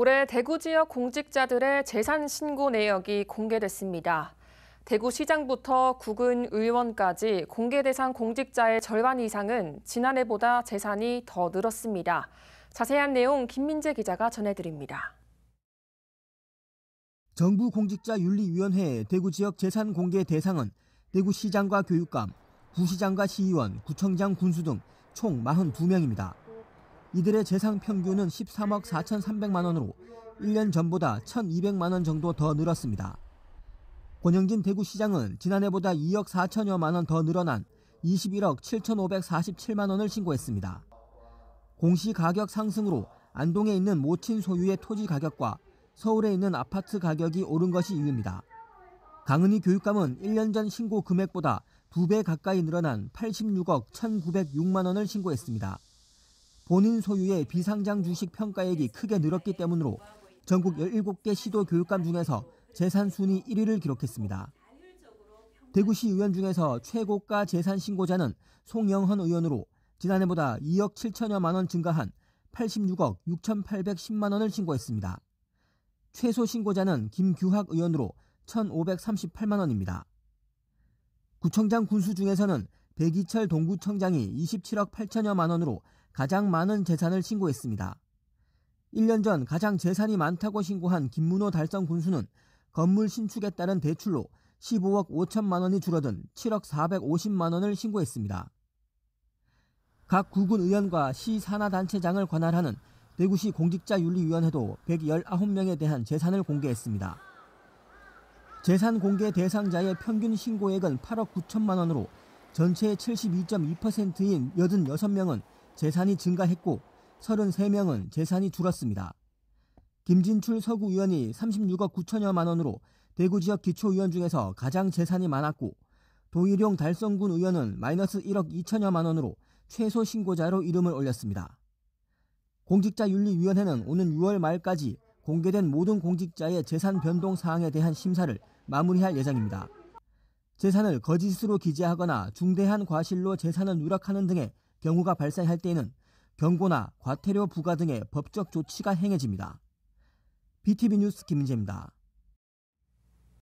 올해 대구 지역 공직자들의 재산 신고 내역이 공개됐습니다. 대구시장부터 국은 의원까지 공개 대상 공직자의 절반 이상은 지난해보다 재산이 더 늘었습니다. 자세한 내용 김민재 기자가 전해드립니다. 정부공직자윤리위원회 의 대구 지역 재산 공개 대상은 대구시장과 교육감, 구시장과 시의원, 구청장 군수 등 총 42명입니다. 이들의 재산 평균은 13억 4,300만 원으로 1년 전보다 1,200만 원 정도 더 늘었습니다. 권영진 대구시장은 지난해보다 2억 4천여만 원 더 늘어난 21억 7,547만 원을 신고했습니다. 공시 가격 상승으로 안동에 있는 모친 소유의 토지 가격과 서울에 있는 아파트 가격이 오른 것이 이유입니다. 강은희 교육감은 1년 전 신고 금액보다 2배 가까이 늘어난 86억 1,906만 원을 신고했습니다. 본인 소유의 비상장 주식 평가액이 크게 늘었기 때문으로 전국 17개 시도 교육감 중에서 재산 순위 1위를 기록했습니다. 대구시 의원 중에서 최고가 재산 신고자는 송영헌 의원으로 지난해보다 2억 7천여만 원 증가한 86억 6,810만 원을 신고했습니다. 최소 신고자는 김규학 의원으로 1,538만 원입니다. 구청장 군수 중에서는 백이철 동구청장이 27억 8천여만 원으로 가장 많은 재산을 신고했습니다. 1년 전 가장 재산이 많다고 신고한 김문호 달성 군수는 건물 신축에 따른 대출로 15억 5천만 원이 줄어든 7억 450만 원을 신고했습니다. 각 구군 의원과 시 산하단체장을 관할하는 대구시 공직자윤리위원회도 119명에 대한 재산을 공개했습니다. 재산 공개 대상자의 평균 신고액은 8억 9천만 원으로 전체의 72.2%인 86명은 재산이 증가했고 33명은 재산이 줄었습니다. 김진출 서구 의원이 36억 9천여만 원으로 대구 지역 기초 의원 중에서 가장 재산이 많았고 도일용 달성군 의원은 마이너스 1억 2천여만 원으로 최소 신고자로 이름을 올렸습니다. 공직자윤리위원회는 오는 6월 말까지 공개된 모든 공직자의 재산 변동 사항에 대한 심사를 마무리할 예정입니다. 재산을 거짓으로 기재하거나 중대한 과실로 재산을 누락하는 등의 경우가 발생할 때에는 경고나 과태료 부과 등의 법적 조치가 행해집니다. BTV 뉴스 김재입니다